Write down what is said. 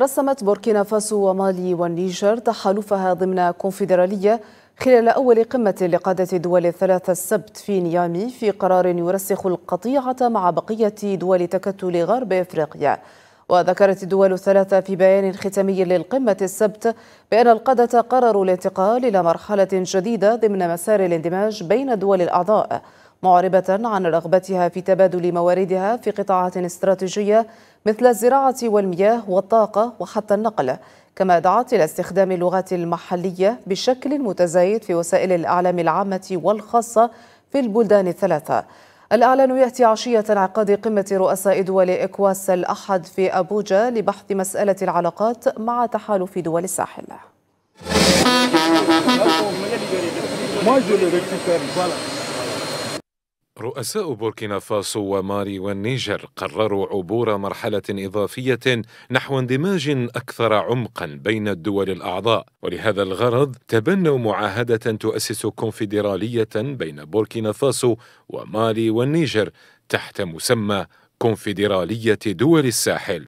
رسمت بوركينا فاسو ومالي والنيجر تحالفها ضمن كونفدرالية خلال أول قمة لقادة الدول الثلاثة السبت في نيامي في قرار يرسخ القطيعة مع بقية دول تكتل غرب إفريقيا وذكرت الدول الثلاثة في بيان ختامي للقمة السبت بأن القادة قرروا الانتقال إلى مرحلة جديدة ضمن مسار الاندماج بين الدول الأعضاء معربة عن رغبتها في تبادل مواردها في قطاعات استراتيجية مثل الزراعة والمياه والطاقة وحتى النقل كما دعت إلى استخدام اللغات المحلية بشكل متزايد في وسائل الإعلام العامة والخاصة في البلدان الثلاثة الأعلان يأتي عشية انعقاد قمة رؤساء دول إكواس الأحد في أبوجا لبحث مسألة العلاقات مع تحالف دول الساحل رؤساء بوركينا فاسو وماري والنيجر قرروا عبور مرحلة إضافية نحو اندماج أكثر عمقا بين الدول الأعضاء ولهذا الغرض تبنوا معاهدة تؤسس كونفدرالية بين بوركينا فاسو ومالي والنيجر تحت مسمى كونفدرالية دول الساحل